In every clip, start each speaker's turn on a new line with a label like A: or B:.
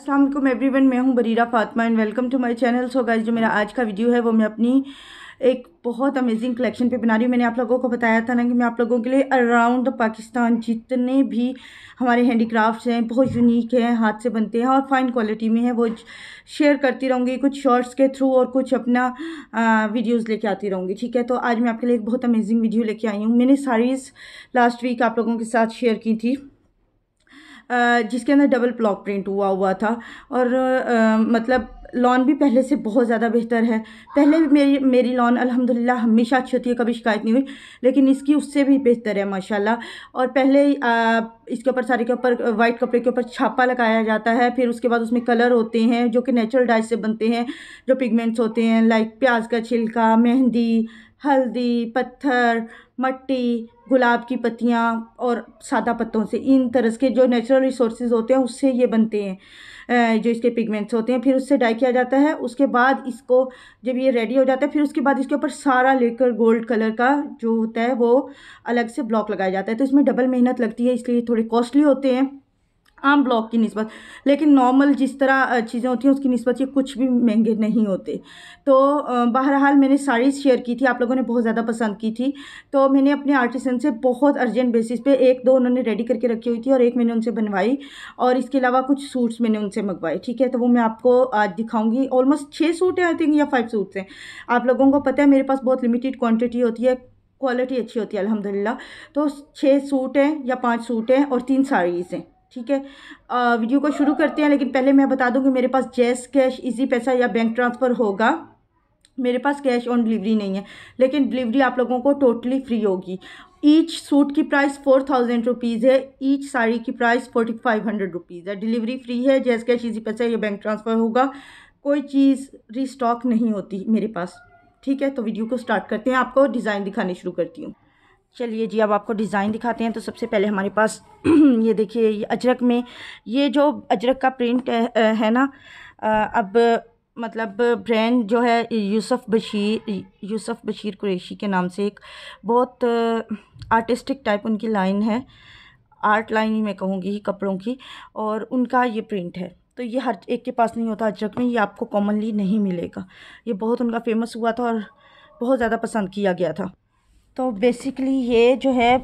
A: Aslam everyone मैं हूं Barira Fatima and welcome to my channel so guys जो मेरा आज का वीडियो है वो मैं अपनी एक बहुत अमेजिंग कलेक्शन पे बना रही हूँ मैंने आप लोगों को बताया था ना कि मैं आप लोगों के लिए अराउंड पाकिस्तान जितने भी हमारे हैंडीक्राफ्ट्स हैं बहुत यूनिक हैं हाथ से बनते हैं और फाइन क्वालिटी में है वो शेयर करती रहूँगी कुछ शॉर्ट्स के थ्रू और कुछ अपना वीडियोज़ वीडियोस लेके आती रहूँगी ठीक है तो आज मैं आपके लिए एक बहुत अमेजिंग वीडियो लेके आई हूँ मैंने साड़ीज़ लास्ट वीक आप लोगों के साथ शेयर की थी जिसके अंदर डबल ब्लॉक प्रिंट हुआ हुआ था और मतलब लॉन भी पहले से बहुत ज़्यादा बेहतर है पहले भी मेरी मेरी लॉन अल्हम्दुलिल्लाह हमेशा अच्छी होती है कभी शिकायत नहीं हुई लेकिन इसकी उससे भी बेहतर है माशाल्लाह और पहले आ, इसके ऊपर सारे के ऊपर वाइट कपड़े के ऊपर छापा लगाया जाता है फिर उसके बाद उसमें कलर होते हैं जो कि नेचुरल डाइज से बनते हैं जो पिगमेंट्स होते हैं लाइक प्याज का छिलका मेहंदी हल्दी पत्थर मट्टी गुलाब की पत्तियाँ और सादा पत्तों से इन तरह के जो नेचुरल रिसोर्सेज होते हैं उससे ये बनते हैं जो इसके पिगमेंट्स होते हैं फिर उससे डाई किया जाता है उसके बाद इसको जब ये रेडी हो जाता है फिर उसके बाद इसके ऊपर सारा लेकर गोल्ड कलर का जो होता है वो अलग से ब्लॉक लगाया जाता है तो इसमें डबल मेहनत लगती है इसलिए थोड़े कॉस्टली होते हैं आम ब्लॉक की नस्बत लेकिन नॉर्मल जिस तरह चीज़ें होती हैं उसकी नस्बत ये कुछ भी महंगे नहीं होते तो बहरहाल मैंने साड़ीज़ शेयर की थी आप लोगों ने बहुत ज़्यादा पसंद की थी तो मैंने अपने आर्टिसन से बहुत अर्जेंट बेसिस पे एक दो उन्होंने रेडी करके रखी हुई थी और एक मैंने उनसे बनवाई और इसके अलावा कुछ सूट्स मैंने उनसे मंगवाए ठीक है तो वो मैं आपको आज दिखाऊँगी ऑलमोस्ट छः सूट हैं आई थिंक या फाइव सूट्स हैं आप लोगों को पता है मेरे पास बहुत लिमिटेड क्वान्टिटी होती है क्वालिटी अच्छी होती है अलहमदिल्ला तो छः सूट हैं या पाँच सूट हैं और तीन साड़ीज़ हैं ठीक है वीडियो को शुरू करते हैं लेकिन पहले मैं बता दूं कि मेरे पास जैस कैश इजी पैसा या बैंक ट्रांसफ़र होगा मेरे पास कैश ऑन डिलीवरी नहीं है लेकिन डिलीवरी आप लोगों को टोटली फ्री होगी ईच सूट की प्राइस फोर थाउजेंड रुपीज़ है ईच साड़ी की price forty five hundred rupees है डिलीवरी फ्री है जैस कैश इजी पैसा या बैंक ट्रांसफ़र होगा कोई चीज़ रिस्टॉक नहीं होती मेरे पास ठीक है तो वीडियो को स्टार्ट करते हैं आपको डिज़ाइन दिखाने शुरू करती हूँ चलिए जी अब आपको डिज़ाइन दिखाते हैं तो सबसे पहले हमारे पास ये देखिए अजरक में ये जो अजरक का प्रिंट है, है ना अब मतलब ब्रांड जो है यूसुफ बशीर यूसुफ बशीर कुरेशी के नाम से एक बहुत आर्टिस्टिक टाइप उनकी लाइन है आर्ट लाइन ही मैं कहूँगी कपड़ों की और उनका ये प्रिंट है तो ये हर एक के पास नहीं होता अजरक में ये आपको कॉमनली नहीं मिलेगा ये बहुत उनका फेमस हुआ था और बहुत ज़्यादा पसंद किया गया था तो बेसिकली ये जो है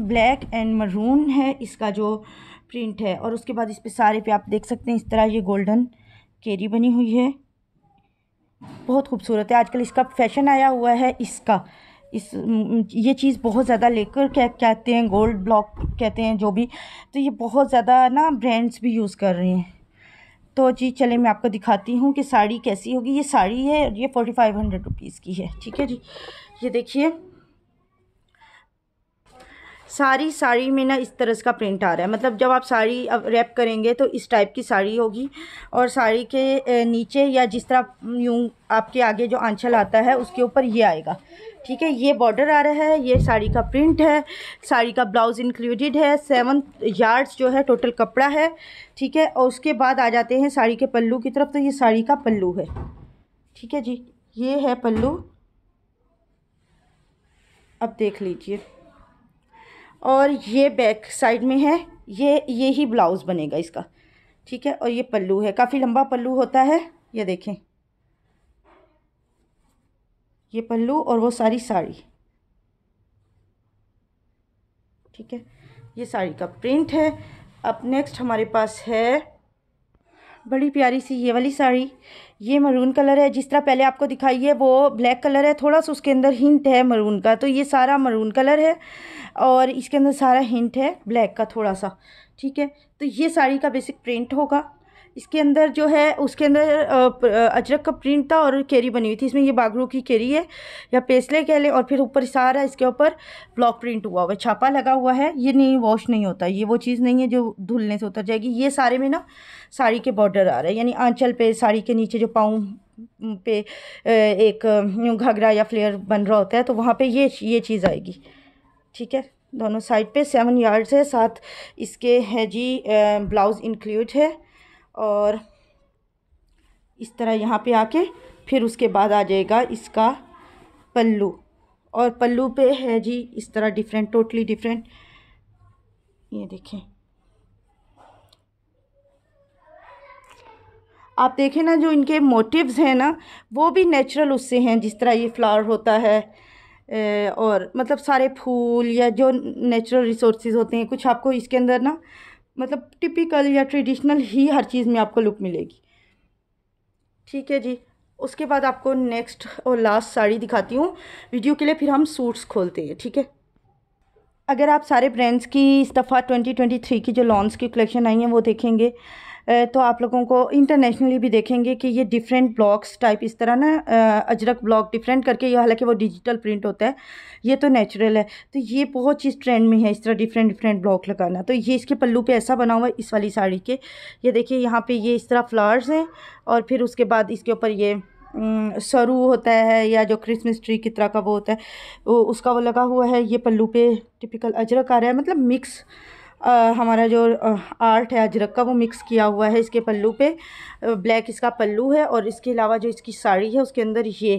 A: ब्लैक एंड मरून है इसका जो प्रिंट है और उसके बाद इस पे सारे पे आप देख सकते हैं इस तरह ये गोल्डन केरी बनी हुई है बहुत खूबसूरत है आजकल इसका फैशन आया हुआ है इसका इस ये चीज़ बहुत ज़्यादा लेकर क्या कहते हैं गोल्ड ब्लॉक कहते हैं जो भी तो ये बहुत ज़्यादा ना ब्रांड्स भी यूज़ कर रहे हैं तो जी चले मैं आपको दिखाती हूँ कि साड़ी कैसी होगी ये साड़ी है और ये फोर्टी फाइव हंड्रेड रुपीज़ की है ठीक है जी ये देखिए सारी साड़ी में ना इस तरह का प्रिंट आ रहा है मतलब जब आप साड़ी रैप करेंगे तो इस टाइप की साड़ी होगी और साड़ी के नीचे या जिस तरह यूँ आपके आगे जो आंचल आता है उसके ऊपर ये आएगा ठीक है ये बॉर्डर आ रहा है ये साड़ी का प्रिंट है साड़ी का ब्लाउज़ इंक्लूडेड है सेवन यार्ड्स जो है टोटल कपड़ा है ठीक है और उसके बाद आ जाते हैं साड़ी के पल्लू की तरफ तो ये साड़ी का पल्लू है ठीक है जी ये है पल्लू अब देख लीजिए और ये बैक साइड में है ये ये ही ब्लाउज़ बनेगा इसका ठीक है और ये पल्लू है काफ़ी लंबा पल्लू होता है ये देखें ये पल्लू और वो सारी साड़ी ठीक है ये साड़ी का प्रिंट है अब नेक्स्ट हमारे पास है बड़ी प्यारी सी ये वाली साड़ी ये मरून कलर है जिस तरह पहले आपको दिखाई है वो ब्लैक कलर है थोड़ा सा उसके अंदर हिंट है मरून का तो ये सारा मरून कलर है और इसके अंदर सारा हिंट है ब्लैक का थोड़ा सा ठीक है तो ये साड़ी का बेसिक प्रिंट होगा इसके अंदर जो है उसके अंदर अजरक का प्रिंट था और कैरी बनी हुई थी इसमें ये बागरू की कैरी है या पेसले कह लें और फिर ऊपर सारा इसके ऊपर ब्लॉक प्रिंट हुआ हुआ है छापा लगा हुआ है ये नहीं वॉश नहीं होता ये वो चीज़ नहीं है जो धुलने से उतर जाएगी ये सारे में ना साड़ी के बॉर्डर आ रहे हैं यानी आंचल पे साड़ी के नीचे जो पाँव पे एक घघरा या फ्लेयर बन रहा होता है तो वहाँ पर ये ये चीज़ आएगी ठीक है दोनों साइड पर सेवन यार्ड्स है साथ इसके है जी ब्लाउज़ इंक्लूड है और इस तरह यहाँ पे आके फिर उसके बाद आ जाएगा इसका पल्लू और पल्लू पे है जी इस तरह डिफरेंट टोटली डिफरेंट ये देखें आप देखें ना जो इनके मोटिव्स हैं ना वो भी नेचुरल उससे हैं जिस तरह ये फ्लावर होता है और मतलब सारे फूल या जो नेचुरल रिसोर्सेज होते हैं कुछ आपको इसके अंदर ना मतलब टिपिकल या ट्रेडिशनल ही हर चीज़ में आपको लुक मिलेगी ठीक है जी उसके बाद आपको नेक्स्ट और लास्ट साड़ी दिखाती हूँ वीडियो के लिए फिर हम सूट्स खोलते हैं ठीक है अगर आप सारे ब्रांड्स की इस दफ़ा 2023 की जो लॉन्स की कलेक्शन आई है वो देखेंगे तो आप लोगों को इंटरनेशनली भी देखेंगे कि ये डिफरेंट ब्लॉक्स टाइप इस तरह ना अजरक ब्लॉक डिफरेंट करके ये हालांकि वो डिजिटल प्रिंट होता है ये तो नेचुरल है तो ये बहुत चीज़ ट्रेंड में है इस तरह डिफरेंट डिफरेंट ब्लॉक लगाना तो ये इसके पल्लू पे ऐसा बना हुआ है इस वाली साड़ी के ये देखिए यहाँ पर ये इस तरह फ्लावर्स हैं और फिर उसके बाद इसके ऊपर ये सरू होता है या जो क्रिसमस ट्री की तरह का वो होता है वो उसका वो लगा हुआ है ये पल्लू पे टिपिकल अजरक आ रहा है मतलब मिक्स आ, हमारा जो आर्ट है अजरक का वो मिक्स किया हुआ है इसके पल्लू पे ब्लैक इसका पल्लू है और इसके अलावा जो इसकी साड़ी है उसके अंदर ये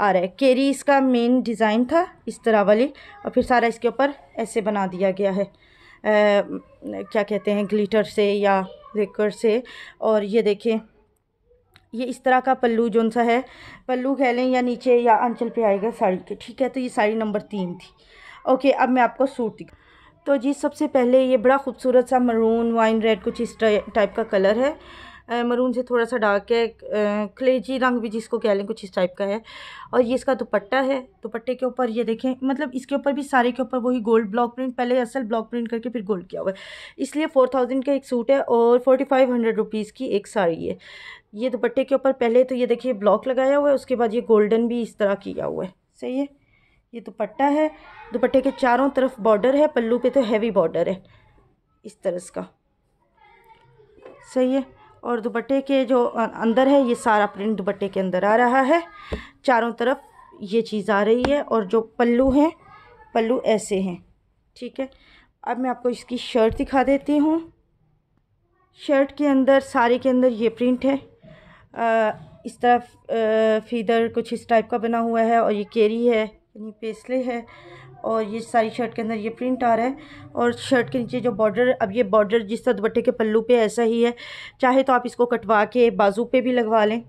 A: आ रहा है केरी इसका मेन डिज़ाइन था इस तरह वाली और फिर सारा इसके ऊपर ऐसे बना दिया गया है आ, क्या कहते हैं ग्लिटर से या रेकर से और ये देखें ये इस तरह का पल्लू जो सा है पल्लू कह लें या नीचे या अंचल पे आएगा साड़ी के ठीक है तो ये साड़ी नंबर तीन थी ओके अब मैं आपको सूट दिखा तो जी सबसे पहले ये बड़ा खूबसूरत सा मरून वाइन रेड कुछ इस टाइप का कलर है मरून से थोड़ा सा डार्क है क्लेजी रंग भी जिसको कह लें कुछ इस टाइप का है और ये इसका दुपट्टा है दुपट्टे के ऊपर ये देखें मतलब इसके ऊपर भी सारे के ऊपर वही गोल्ड ब्लॉक प्रिंट पहले असल ब्लॉक प्रिंट करके फिर गोल्ड किया हुआ है इसलिए फोर थाउजेंड का एक सूट है और फोर्टी फाइव हंड्रेड रुपीज़ की एक साड़ी है ये दुपट्टे के ऊपर पहले तो ये देखिए ब्लॉक लगाया हुआ है उसके बाद ये गोल्डन भी इस तरह किया हुआ है सही है ये दुपट्टा है दुपट्टे के चारों तरफ बॉर्डर है पल्लू पे तो हैवी बॉर्डर है इस तरह का सही है और दुपट्टे के जो अं-, अंदर है ये सारा प्रिंट दुपट्टे के अंदर आ रहा है चारों तरफ ये चीज़ आ रही है और जो पल्लू हैं पल्लू ऐसे हैं ठीक है अब मैं आपको इसकी शर्ट दिखा देती हूँ शर्ट के अंदर सारे के अंदर ये प्रिंट है आ, इस तरफ फीदर कुछ इस टाइप का बना हुआ है और ये केरी है यानी पेसले है और ये सारी शर्ट के अंदर ये प्रिंट आ रहा है और शर्ट के नीचे जो बॉर्डर अब ये बॉर्डर जिस तरह दुपट्टे के पल्लू पे ऐसा ही है चाहे तो आप इसको कटवा के बाजू पे भी लगवा लें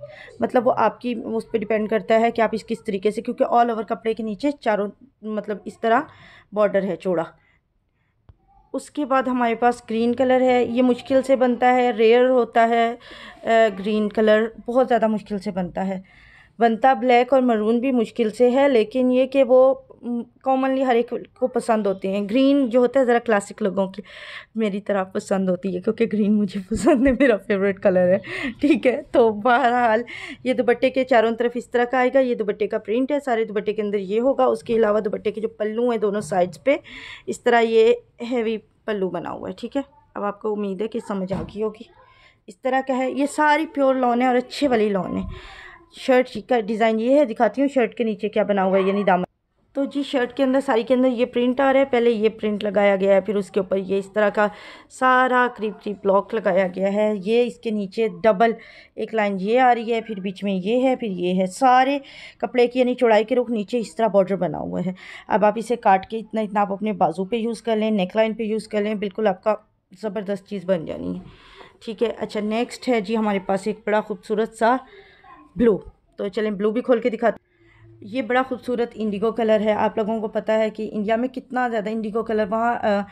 A: मतलब वो आपकी उस पर डिपेंड करता है कि आप इस किस तरीके से क्योंकि ऑल ओवर कपड़े के नीचे चारों मतलब इस तरह बॉर्डर है चौड़ा उसके बाद हमारे पास ग्रीन कलर है ये मुश्किल से बनता है रेयर होता है ग्रीन कलर बहुत ज़्यादा मुश्किल से बनता है बनता ब्लैक और मरून भी मुश्किल से है लेकिन ये कि वो कॉमनली हर एक को पसंद होते हैं ग्रीन जो होता है ज़रा क्लासिक लोगों की मेरी तरफ पसंद होती है क्योंकि ग्रीन मुझे पसंद है मेरा फेवरेट कलर है ठीक है तो बहरहाल ये दुपट्टे के चारों तरफ इस तरह का आएगा ये दुपट्टे का प्रिंट है सारे दुपट्टे के अंदर ये होगा उसके अलावा दुपट्टे के जो पल्लू हैं दोनों साइड्स पर इस तरह ये हैवी पल्लू बना हुआ है ठीक है अब आपको उम्मीद है कि समझ आ गई होगी इस तरह का है ये सारी प्योर लॉन है और अच्छे वाली लॉन है शर्ट का डिज़ाइन ये है दिखाती हूँ शर्ट के नीचे क्या बना हुआ है यानी दामन तो जी शर्ट के अंदर साड़ी के अंदर ये प्रिंट आ रहा है पहले ये प्रिंट लगाया गया है फिर उसके ऊपर ये इस तरह का सारा क्रीप क्रीप ब्लॉक लगाया गया है ये इसके नीचे डबल एक लाइन ये आ रही है फिर बीच में ये है फिर ये है सारे कपड़े की यानी चौड़ाई के रुख नीचे इस तरह बॉर्डर बना हुआ है अब आप इसे काट के इतना इतना आप अपने बाजू पर यूज़ कर लें नेक लाइन पर यूज़ कर लें बिल्कुल आपका ज़बरदस्त चीज़ बन जानी है ठीक है अच्छा नेक्स्ट है जी हमारे पास एक बड़ा खूबसूरत सा ब्लू तो चलें ब्लू भी खोल के दिखाते ये बड़ा खूबसूरत इंडिगो कलर है आप लोगों को पता है कि इंडिया में कितना ज़्यादा इंडिगो कलर वहाँ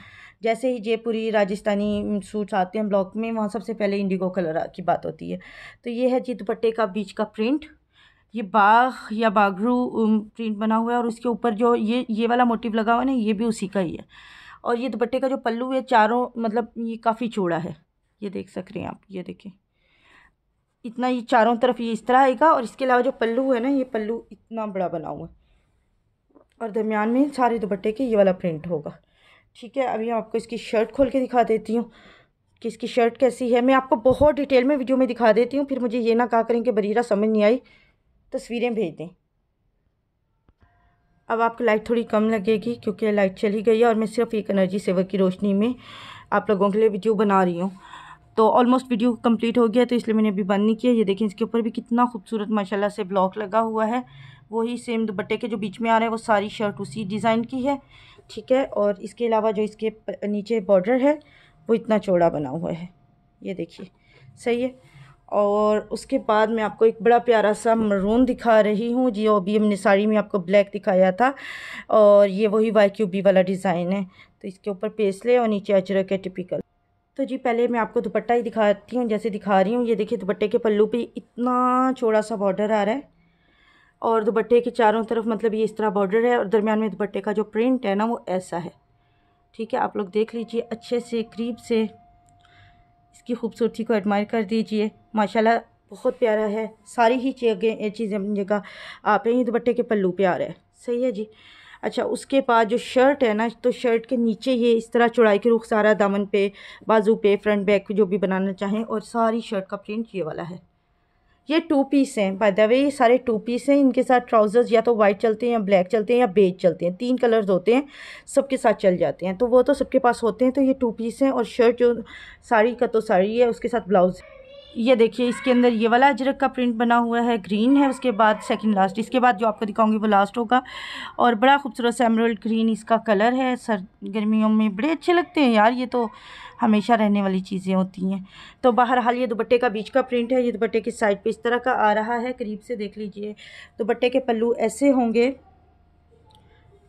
A: जैसे ही जयपुरी राजस्थानी सूट्स आते हैं ब्लॉक में वहाँ सबसे पहले इंडिगो कलर की बात होती है तो ये है जी दुपट्टे का बीच का प्रिंट ये बाघ या बाघरू प्रिंट बना हुआ है और उसके ऊपर जो ये ये वाला मोटिव लगा हुआ है ना ये भी उसी का ही है और ये दुपट्टे का जो पल्लू है चारों मतलब ये काफ़ी चौड़ा है ये देख सक रहे हैं आप ये देखें इतना ये चारों तरफ ये इस तरह आएगा और इसके अलावा जो पल्लू है ना ये पल्लू इतना बड़ा बनाऊँगा और दरमियान में सारे दुपट्टे के ये वाला प्रिंट होगा ठीक है अभी आपको इसकी शर्ट खोल के दिखा देती हूँ कि इसकी शर्ट कैसी है मैं आपको बहुत डिटेल में वीडियो में दिखा देती हूँ फिर मुझे ये ना कहा करें कि बरीरा समझ नहीं आई तस्वीरें भेज दें अब आपको लाइट थोड़ी कम लगेगी क्योंकि लाइट चली गई है और मैं सिर्फ एक एनर्जी सेवर की रोशनी में आप लोगों के लिए वीडियो बना रही हूँ तो ऑलमोस्ट वीडियो कंप्लीट हो गया तो इसलिए मैंने अभी बंद नहीं किया ये देखें इसके ऊपर भी कितना खूबसूरत माशाल्लाह से ब्लॉक लगा हुआ है वही सेम दुपट्टे के जो बीच में आ रहा है वो सारी शर्ट उसी डिज़ाइन की है ठीक है और इसके अलावा जो इसके नीचे बॉर्डर है वो इतना चौड़ा बना हुआ है ये देखिए सही है और उसके बाद मैं आपको एक बड़ा प्यारा सा मरून दिखा रही हूँ जी अभी हमने साड़ी में आपको ब्लैक दिखाया था और ये वही वाई क्यू बी वाला डिज़ाइन है तो इसके ऊपर पेसले और नीचे अचरक है टिपिकल तो जी पहले मैं आपको दुपट्टा ही दिखाती हूँ जैसे दिखा रही हूँ ये देखिए दुपट्टे के पल्लू पे इतना चौड़ा सा बॉर्डर आ रहा है और दुपट्टे के चारों तरफ मतलब ये इस तरह बॉर्डर है और दरमियान में दुपट्टे का जो प्रिंट है ना वो ऐसा है ठीक है आप लोग देख लीजिए अच्छे से करीब से इसकी खूबसूरती को एडमायर कर दीजिए माशाल्लाह बहुत प्यारा है सारी ही चीज़ें चीज़ें जगह आप ही दुपट्टे के पल्लू पे आ रहा है सही है जी अच्छा उसके बाद जो शर्ट है ना तो शर्ट के नीचे ये इस तरह चौड़ाई के रुख सारा दामन पे बाजू पे फ्रंट बैक जो भी बनाना चाहें और सारी शर्ट का प्रिंट ये वाला है ये टू पीस हैं बाय द वे ये सारे टू पीस हैं इनके साथ ट्राउज़र्स या तो वाइट चलते हैं या ब्लैक चलते हैं या बेज चलते हैं तीन कलर्स होते हैं सबके साथ चल जाते हैं तो वो तो सबके पास होते हैं तो ये टू पीस हैं और शर्ट जो साड़ी का तो साड़ी है उसके साथ ब्लाउज़ ये देखिए इसके अंदर ये वाला अजरक का प्रिंट बना हुआ है ग्रीन है उसके बाद सेकंड लास्ट इसके बाद जो आपको दिखाऊंगी वो लास्ट होगा और बड़ा खूबसूरत सेमरल ग्रीन इसका कलर है सर गर्मियों में बड़े अच्छे लगते हैं यार ये तो हमेशा रहने वाली चीज़ें होती हैं तो बहरहाल ये दुपट्टे का बीच का प्रिंट है ये दुपट्टे की साइड पर इस तरह का आ रहा है करीब से देख लीजिए दुपट्टे के पल्लू ऐसे होंगे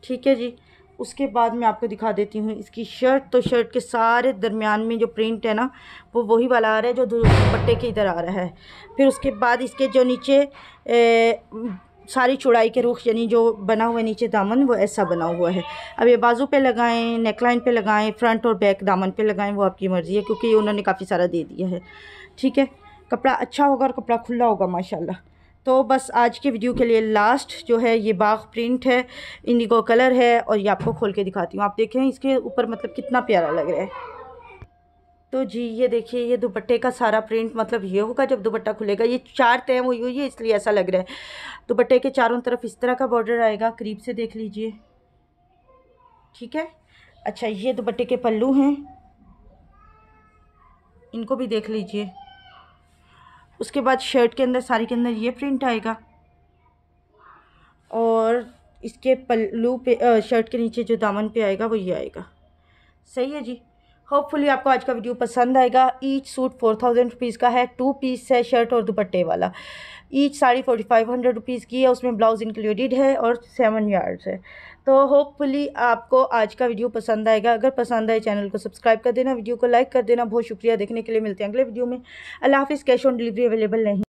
A: ठीक है जी उसके बाद मैं आपको दिखा देती हूँ इसकी शर्ट तो शर्ट के सारे दरमियान में जो प्रिंट है ना वो वही वाला आ रहा है जो दुपट्टे के इधर आ रहा है फिर उसके बाद इसके जो नीचे ए, सारी चौड़ाई के रुख यानी जो बना हुआ है नीचे दामन वो ऐसा बना हुआ है अब ये बाजू पे लगाएं नेकलाइन पे लगाएं फ्रंट और बैक दामन पे लगाएं वो आपकी मर्ज़ी है क्योंकि उन्होंने काफ़ी सारा दे दिया है ठीक है कपड़ा अच्छा होगा और कपड़ा खुला होगा माशाल्लाह तो बस आज के वीडियो के लिए लास्ट जो है ये बाघ प्रिंट है इंडिगो कलर है और ये आपको खोल के दिखाती हूँ आप देखें इसके ऊपर मतलब कितना प्यारा लग रहा है तो जी ये देखिए ये दुपट्टे का सारा प्रिंट मतलब ये होगा जब दुपट्टा खुलेगा ये चार तय हुई हुई है इसलिए ऐसा लग रहा है दुपट्टे के चारों तरफ इस तरह का बॉर्डर आएगा करीब से देख लीजिए ठीक है अच्छा ये दुपट्टे के पल्लू हैं इनको भी देख लीजिए उसके बाद शर्ट के अंदर साड़ी के अंदर ये प्रिंट आएगा और इसके पल्लू पे आ, शर्ट के नीचे जो दामन पे आएगा वो ये आएगा सही है जी होपफुली आपको आज का वीडियो पसंद आएगा each suit four thousand rupees का है टू पीस है शर्ट और दुपट्टे वाला each sari forty five hundred rupees की है उसमें ब्लाउज़ इंक्लूडेड है और सेवन यार्ड्स है तो होपफुली आपको आज का वीडियो पसंद आएगा अगर पसंद आए चैनल को सब्सक्राइब कर देना वीडियो को लाइक कर देना बहुत शुक्रिया देखने के लिए मिलते हैं अगले वीडियो में अला हाफिज़ कैश ऑन डिलीवरी अवेलेबल नहीं